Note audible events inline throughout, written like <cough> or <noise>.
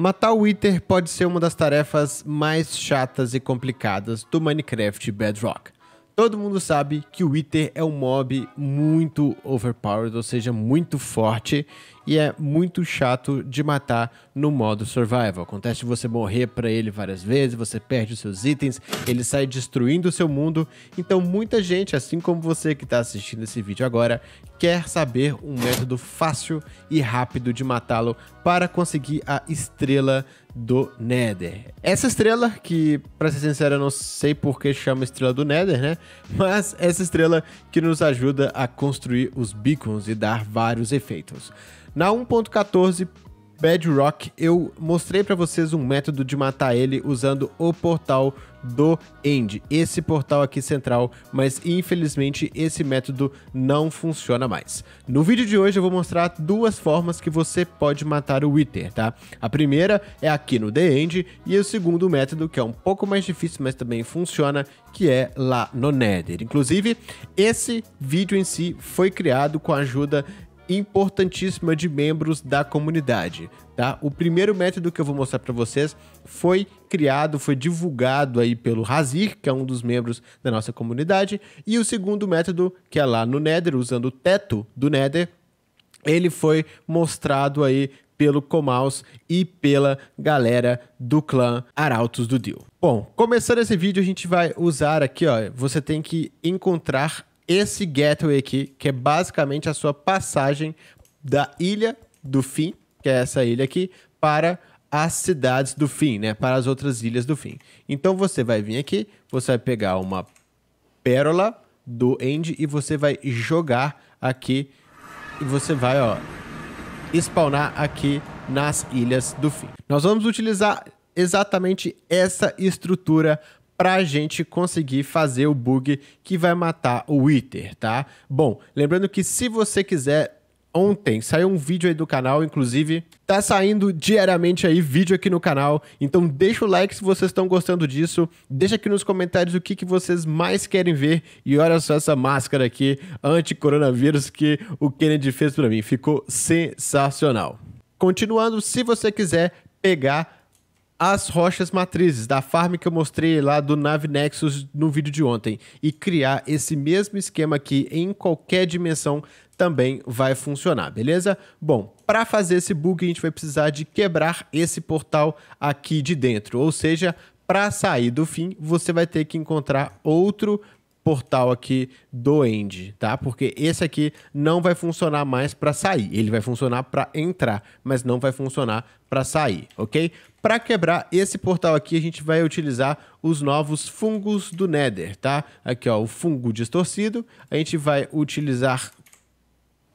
Matar o Wither pode ser uma das tarefas mais chatas e complicadas do Minecraft Bedrock. Todo mundo sabe que o Wither é um mob muito overpowered, ou seja, muito forte e é muito chato de matar no modo survival. Acontece de você morrer para ele várias vezes, você perde os seus itens, ele sai destruindo o seu mundo. Então muita gente, assim como você que está assistindo esse vídeo agora, quer saber um método fácil e rápido de matá-lo para conseguir a estrela do Nether. Essa estrela, que para ser sincero eu não sei por que chama estrela do Nether, né? <laughs> Mas essa estrela que nos ajuda a construir os beacons e dar vários efeitos. Na 1.14 Bedrock, eu mostrei para vocês um método de matar ele usando o portal do End, esse portal aqui central, mas infelizmente esse método não funciona mais. No vídeo de hoje eu vou mostrar duas formas que você pode matar o Wither, tá? A primeira é aqui no The End e o segundo método, que é um pouco mais difícil, mas também funciona, que é lá no Nether. Inclusive, esse vídeo em si foi criado com a ajuda importantíssima de membros da comunidade, tá? O primeiro método que eu vou mostrar para vocês foi criado, foi divulgado aí pelo Razir, que é um dos membros da nossa comunidade, e o segundo método, que é lá no Nether, usando o teto do Nether, ele foi mostrado aí pelo Comaus e pela galera do clã Arautos do Dio. Bom, começando esse vídeo, a gente vai usar aqui, ó, você tem que encontrar esse gateway aqui, que é basicamente a sua passagem da Ilha do Fim, que é essa ilha aqui, para as cidades do fim, né? Para as outras ilhas do fim. Então você vai vir aqui, você vai pegar uma pérola do End e você vai jogar aqui e você vai, ó, spawnar aqui nas ilhas do fim. Nós vamos utilizar exatamente essa estrutura para a gente conseguir fazer o bug que vai matar o Wither, tá? Bom, lembrando que se você quiser ontem saiu um vídeo aí do canal, inclusive tá saindo diariamente aí vídeo aqui no canal. Então deixa o like se vocês estão gostando disso, deixa aqui nos comentários o que, que vocês mais querem ver e olha só essa máscara aqui anti-coronavírus que o Kennedy fez para mim, ficou sensacional. Continuando, se você quiser pegar as rochas matrizes da farm que eu mostrei lá do Nave Nexus no vídeo de ontem e criar esse mesmo esquema aqui em qualquer dimensão também vai funcionar, beleza? Bom, para fazer esse bug a gente vai precisar de quebrar esse portal aqui de dentro, ou seja, para sair do fim, você vai ter que encontrar outro portal aqui do End, tá? Porque esse aqui não vai funcionar mais para sair. Ele vai funcionar para entrar, mas não vai funcionar para sair, ok? Para quebrar esse portal aqui, a gente vai utilizar os novos fungos do Nether, tá? Aqui, ó, o fungo distorcido. A gente vai utilizar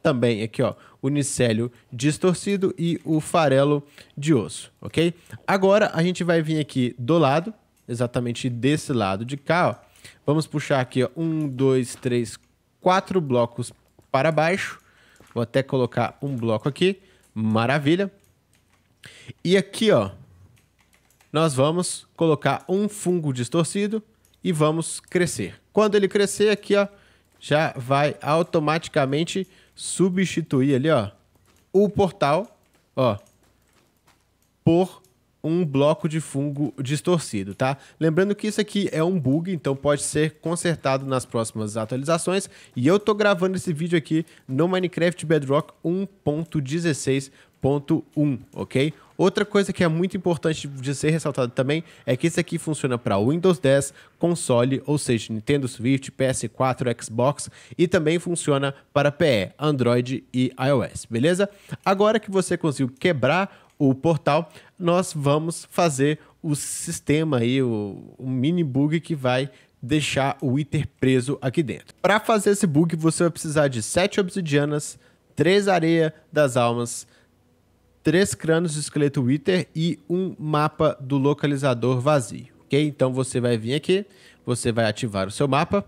também aqui, ó, o unicélio distorcido e o farelo de osso, ok? Agora, a gente vai vir aqui do lado, exatamente desse lado de cá, ó Vamos puxar aqui, ó, um, dois, três, quatro blocos para baixo. Vou até colocar um bloco aqui. Maravilha. E aqui, ó, nós vamos colocar um fungo distorcido e vamos crescer. Quando ele crescer aqui, ó, já vai automaticamente substituir ali, ó, o portal, ó, por um bloco de fungo distorcido, tá? Lembrando que isso aqui é um bug, então pode ser consertado nas próximas atualizações. E eu tô gravando esse vídeo aqui no Minecraft Bedrock 1.16.1, ok? Outra coisa que é muito importante de ser ressaltado também é que isso aqui funciona para Windows 10, console, ou seja, Nintendo Switch, PS4, Xbox e também funciona para PE, Android e iOS, beleza? Agora que você conseguiu quebrar o portal, nós vamos fazer o sistema aí, o, o mini bug que vai deixar o Wither preso aqui dentro. Para fazer esse bug, você vai precisar de 7 obsidianas, 3 areia das almas, 3 crânios de esqueleto Wither e um mapa do localizador vazio, ok? Então você vai vir aqui, você vai ativar o seu mapa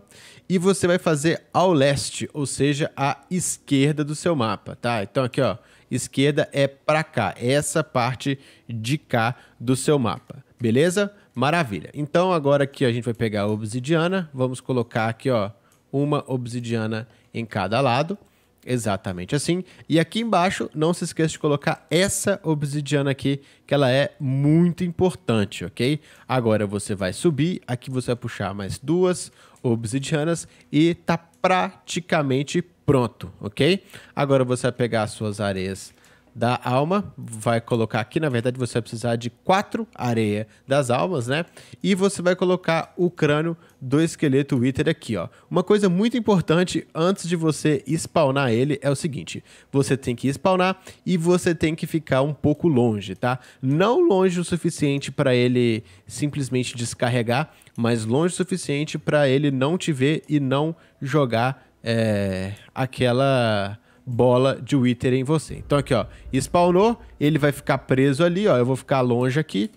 e você vai fazer ao leste, ou seja, à esquerda do seu mapa, tá? Então aqui, ó, esquerda é para cá, essa parte de cá do seu mapa. Beleza? Maravilha. Então agora que a gente vai pegar a obsidiana, vamos colocar aqui, ó, uma obsidiana em cada lado. Exatamente assim. E aqui embaixo, não se esqueça de colocar essa obsidiana aqui, que ela é muito importante, ok? Agora você vai subir, aqui você vai puxar mais duas obsidianas e tá praticamente pronto, ok? Agora você vai pegar as suas areias da alma, vai colocar aqui, na verdade você vai precisar de quatro areia das almas, né? E você vai colocar o crânio do esqueleto Wither aqui, ó. Uma coisa muito importante antes de você spawnar ele é o seguinte, você tem que spawnar e você tem que ficar um pouco longe, tá? Não longe o suficiente para ele simplesmente descarregar, mas longe o suficiente para ele não te ver e não jogar é, aquela bola de Wither em você. Então aqui, ó, spawnou, ele vai ficar preso ali, ó, eu vou ficar longe aqui.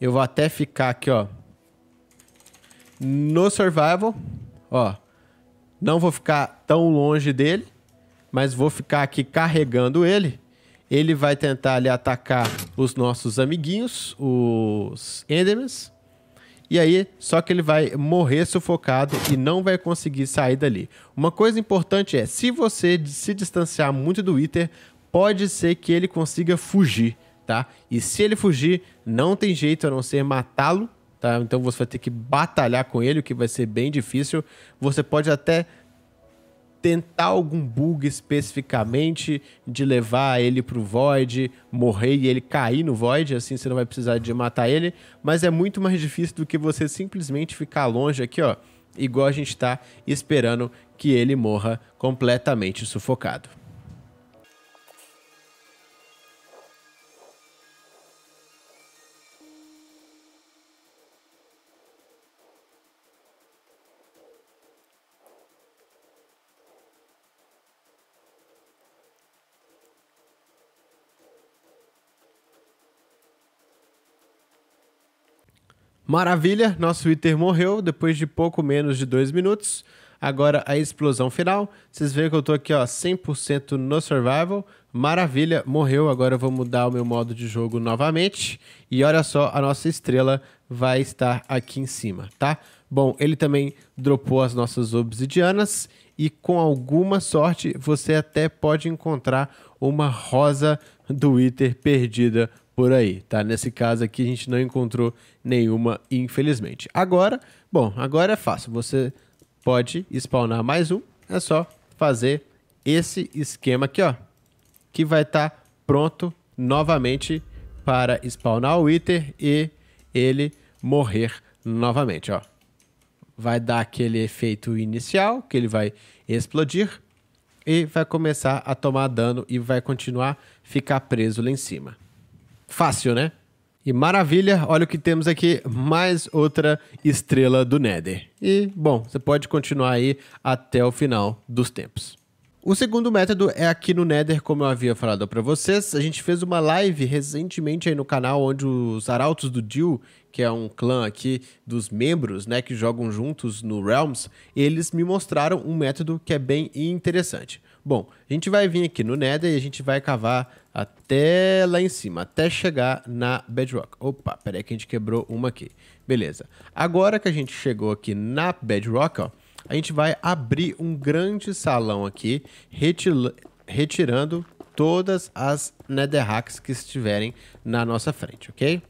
Eu vou até ficar aqui, ó, no survival, ó. Não vou ficar tão longe dele, mas vou ficar aqui carregando ele. Ele vai tentar ali atacar os nossos amiguinhos, os Endermans. E aí, só que ele vai morrer sufocado e não vai conseguir sair dali. Uma coisa importante é, se você se distanciar muito do Wither, pode ser que ele consiga fugir, tá? E se ele fugir, não tem jeito a não ser matá-lo, tá? Então você vai ter que batalhar com ele, o que vai ser bem difícil. Você pode até tentar algum bug especificamente de levar ele pro Void, morrer e ele cair no Void, assim você não vai precisar de matar ele, mas é muito mais difícil do que você simplesmente ficar longe aqui, ó, igual a gente tá esperando que ele morra completamente sufocado. Maravilha, nosso Twitter morreu depois de pouco menos de dois minutos. Agora a explosão final. Vocês veem que eu tô aqui, ó, 100% no survival. Maravilha, morreu. Agora eu vou mudar o meu modo de jogo novamente. E olha só, a nossa estrela vai estar aqui em cima, tá? Bom, ele também dropou as nossas obsidianas. E com alguma sorte, você até pode encontrar uma rosa do Wither perdida por aí, tá? Nesse caso aqui a gente não encontrou nenhuma, infelizmente. Agora, bom, agora é fácil. Você pode spawnar mais um, é só fazer esse esquema aqui, ó, que vai estar tá pronto novamente para spawnar o Wither e ele morrer novamente, ó. Vai dar aquele efeito inicial, que ele vai explodir e vai começar a tomar dano e vai continuar ficar preso lá em cima. Fácil, né? E maravilha, olha o que temos aqui, mais outra estrela do Nether. E, bom, você pode continuar aí até o final dos tempos. O segundo método é aqui no Nether, como eu havia falado para vocês. A gente fez uma live recentemente aí no canal onde os Arautos do Jill, que é um clã aqui dos membros, né, que jogam juntos no Realms, eles me mostraram um método que é bem interessante. Bom, a gente vai vir aqui no Nether e a gente vai cavar até lá em cima, até chegar na Bedrock. Opa, peraí que a gente quebrou uma aqui. Beleza. Agora que a gente chegou aqui na Bedrock, ó, a gente vai abrir um grande salão aqui, retirando todas as netherracks que estiverem na nossa frente, ok?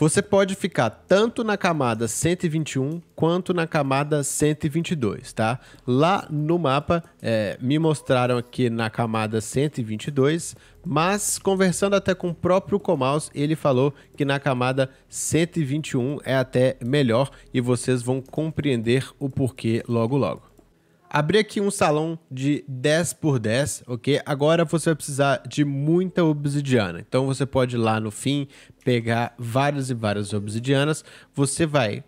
Você pode ficar tanto na camada 121 quanto na camada 122, tá? Lá no mapa é, me mostraram aqui na camada 122, mas conversando até com o próprio Comaus, ele falou que na camada 121 é até melhor e vocês vão compreender o porquê logo logo. Abri aqui um salão de 10 por 10, ok? Agora você vai precisar de muita obsidiana. Então você pode ir lá no fim pegar várias e várias obsidianas. Você vai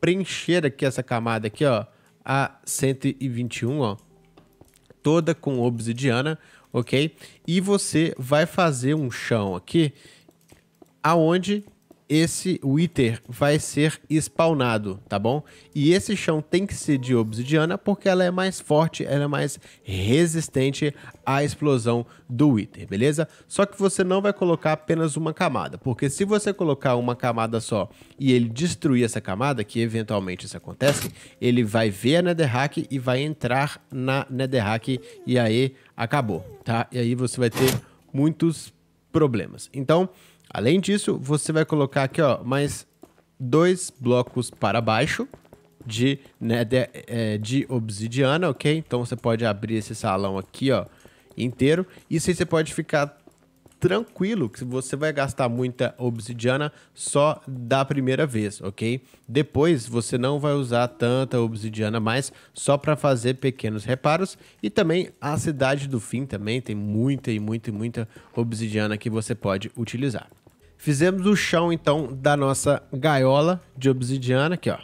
preencher aqui essa camada aqui, ó, a 121, ó, toda com obsidiana, ok? E você vai fazer um chão aqui aonde esse wither vai ser spawnado, tá bom? E esse chão tem que ser de obsidiana porque ela é mais forte, ela é mais resistente à explosão do wither, beleza? Só que você não vai colocar apenas uma camada, porque se você colocar uma camada só e ele destruir essa camada, que eventualmente isso acontece, ele vai ver a netherrack e vai entrar na netherrack e aí acabou, tá? E aí você vai ter muitos problemas. Então, Além disso, você vai colocar aqui, ó, mais dois blocos para baixo de, né, de, é, de obsidiana, ok? Então você pode abrir esse salão aqui, ó, inteiro. Isso aí você pode ficar tranquilo que você vai gastar muita obsidiana só da primeira vez, ok? Depois você não vai usar tanta obsidiana mais só para fazer pequenos reparos e também a cidade do fim também tem muita e muita e muita obsidiana que você pode utilizar. Fizemos o chão, então, da nossa gaiola de obsidiana, aqui, ó.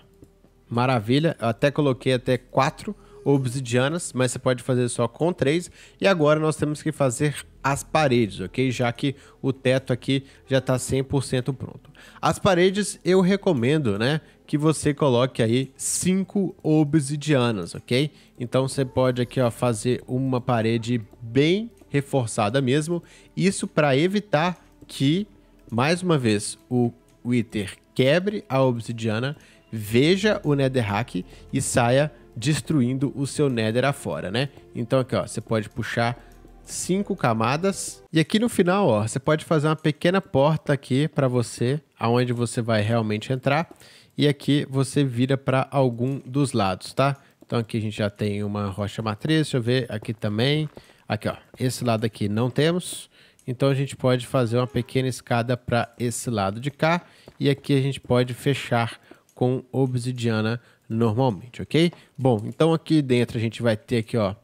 Maravilha, eu até coloquei até quatro obsidianas, mas você pode fazer só com três. E agora nós temos que fazer as paredes, ok? Já que o teto aqui já está 100% pronto. As paredes eu recomendo, né? Que você coloque aí cinco obsidianas, ok? Então você pode aqui, ó, fazer uma parede bem reforçada mesmo. Isso para evitar que mais uma vez, o Wither quebre a obsidiana, veja o Netherrack e saia destruindo o seu Nether afora, né? Então aqui, ó, você pode puxar cinco camadas. E aqui no final, ó, você pode fazer uma pequena porta aqui para você, aonde você vai realmente entrar. E aqui você vira para algum dos lados, tá? Então aqui a gente já tem uma rocha matriz, deixa eu ver aqui também. Aqui, ó, esse lado aqui não temos. Então a gente pode fazer uma pequena escada para esse lado de cá e aqui a gente pode fechar com obsidiana normalmente, ok? Bom, então aqui dentro a gente vai ter aqui ó,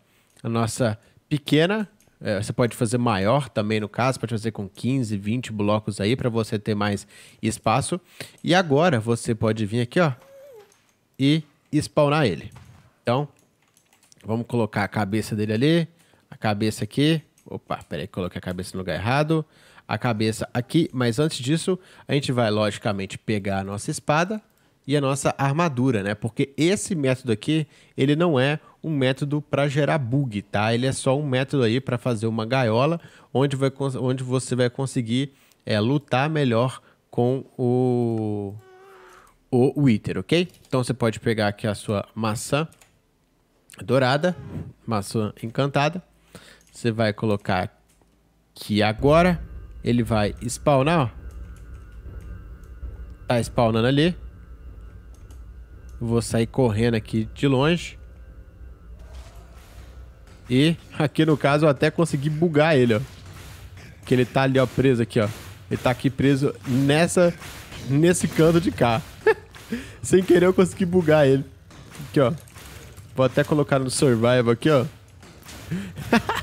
a nossa pequena, é, você pode fazer maior também no caso, pode fazer com 15, 20 blocos aí para você ter mais espaço. E agora você pode vir aqui ó e spawnar ele. Então, vamos colocar a cabeça dele ali, a cabeça aqui, Opa, peraí, coloquei a cabeça no lugar errado. A cabeça aqui, mas antes disso, a gente vai logicamente pegar a nossa espada e a nossa armadura, né? Porque esse método aqui, ele não é um método para gerar bug, tá? Ele é só um método aí para fazer uma gaiola onde, vai, onde você vai conseguir é, lutar melhor com o, o Wither, ok? Então você pode pegar aqui a sua maçã dourada, maçã encantada, você vai colocar que agora ele vai spawnar, ó. Tá spawnando ali. Vou sair correndo aqui de longe. E aqui no caso eu até consegui bugar ele, ó. Que ele tá ali, ó, preso aqui, ó. Ele tá aqui preso nessa... Nesse canto de cá. <laughs> Sem querer eu consegui bugar ele. Aqui, ó. Vou até colocar no survival aqui, ó. <laughs>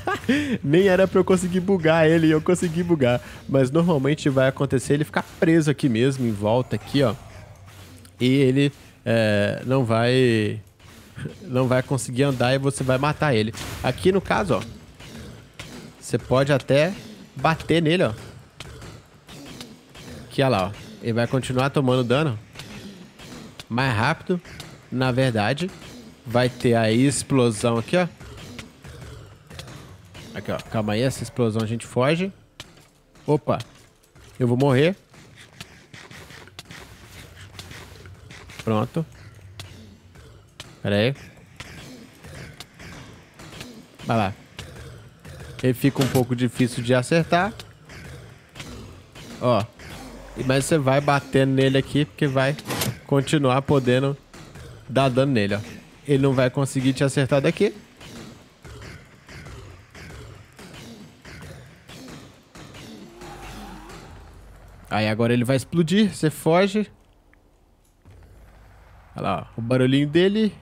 Nem era pra eu conseguir bugar ele e eu consegui bugar. Mas normalmente vai acontecer ele ficar preso aqui mesmo, em volta aqui, ó. E ele é, não vai... Não vai conseguir andar e você vai matar ele. Aqui no caso, ó. Você pode até bater nele, ó. Aqui, ó lá, ó. Ele vai continuar tomando dano. Mais rápido. Na verdade, vai ter aí explosão aqui, ó. Aqui, ó. Calma aí, essa explosão a gente foge. Opa. Eu vou morrer. Pronto. Pera aí. Vai lá. Ele fica um pouco difícil de acertar. Ó. Mas você vai batendo nele aqui, porque vai continuar podendo dar dano nele, ó. Ele não vai conseguir te acertar daqui. Aí agora ele vai explodir, você foge. Olha lá, ó, o barulhinho dele.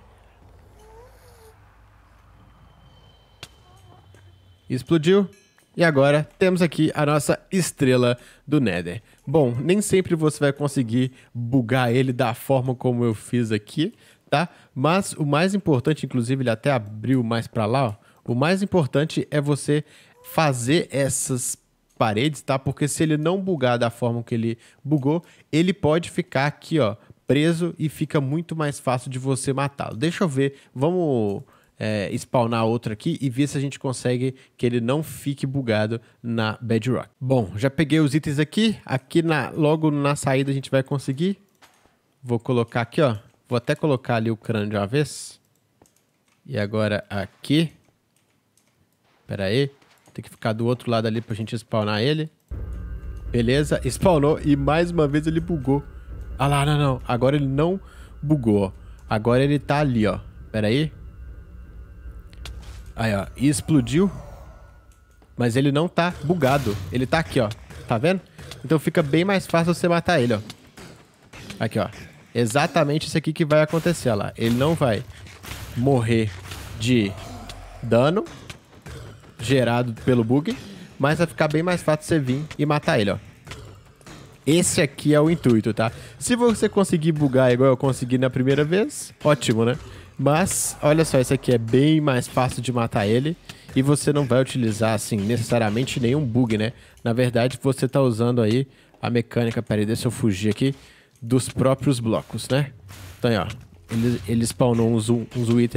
Explodiu. E agora temos aqui a nossa estrela do Nether. Bom, nem sempre você vai conseguir bugar ele da forma como eu fiz aqui, tá? Mas o mais importante, inclusive ele até abriu mais para lá, ó. O mais importante é você fazer essas paredes, tá? Porque se ele não bugar da forma que ele bugou, ele pode ficar aqui, ó, preso e fica muito mais fácil de você matá-lo. Deixa eu ver, vamos é, spawnar outra aqui e ver se a gente consegue que ele não fique bugado na Bedrock. Bom, já peguei os itens aqui, aqui na, logo na saída a gente vai conseguir. Vou colocar aqui, ó, vou até colocar ali o crânio de uma vez. E agora aqui. Pera aí. Tem que ficar do outro lado ali pra gente spawnar ele. Beleza, spawnou e mais uma vez ele bugou. Ah lá, não, não. Agora ele não bugou, ó. Agora ele tá ali, ó. Pera aí. Aí, ó. E explodiu. Mas ele não tá bugado. Ele tá aqui, ó. Tá vendo? Então fica bem mais fácil você matar ele, ó. Aqui, ó. Exatamente isso aqui que vai acontecer, ó lá. Ele não vai morrer de dano, gerado pelo bug, mas vai ficar bem mais fácil você vir e matar ele, ó. Esse aqui é o intuito, tá? Se você conseguir bugar igual eu consegui na primeira vez, ótimo, né? Mas, olha só, esse aqui é bem mais fácil de matar ele e você não vai utilizar, assim, necessariamente nenhum bug, né? Na verdade, você tá usando aí a mecânica, peraí, deixa eu fugir aqui, dos próprios blocos, né? Então, aí, ó, ele, ele spawnou uns, um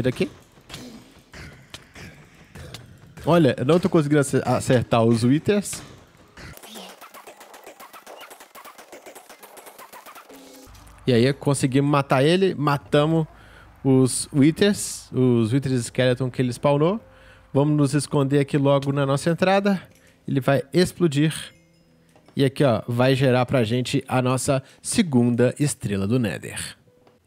aqui. Olha, eu não tô conseguindo acertar os Withers. E aí conseguimos matar ele, matamos os Withers, os Withers Skeleton que ele spawnou. Vamos nos esconder aqui logo na nossa entrada. Ele vai explodir. E aqui, ó, vai gerar pra gente a nossa segunda estrela do Nether.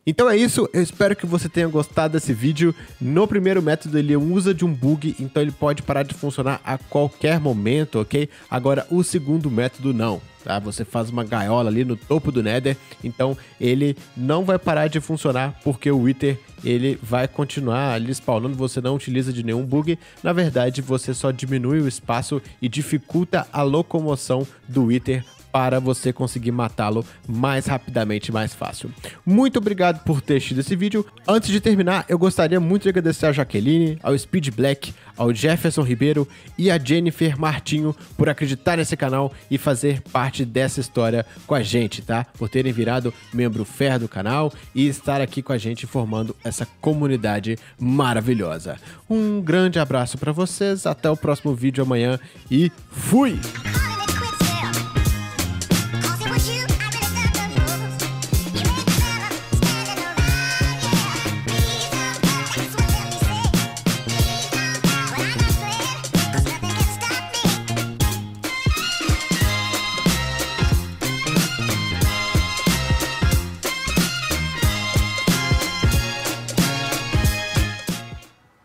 Então é isso, eu espero que você tenha gostado desse vídeo. No primeiro método ele usa de um bug, então ele pode parar de funcionar a qualquer momento, ok? Agora o segundo método não, tá? Você faz uma gaiola ali no topo do Nether, então ele não vai parar de funcionar porque o Wither ele vai continuar ali spawnando, você não utiliza de nenhum bug. Na verdade, você só diminui o espaço e dificulta a locomoção do Wither para você conseguir matá-lo mais rapidamente mais fácil. Muito obrigado por ter assistido esse vídeo. Antes de terminar, eu gostaria muito de agradecer a Jaqueline, ao Speed Black, ao Jefferson Ribeiro e a Jennifer Martinho por acreditar nesse canal e fazer parte dessa história com a gente, tá? Por terem virado membro fer do canal e estar aqui com a gente formando essa comunidade maravilhosa. Um grande abraço para vocês, até o próximo vídeo amanhã e fui!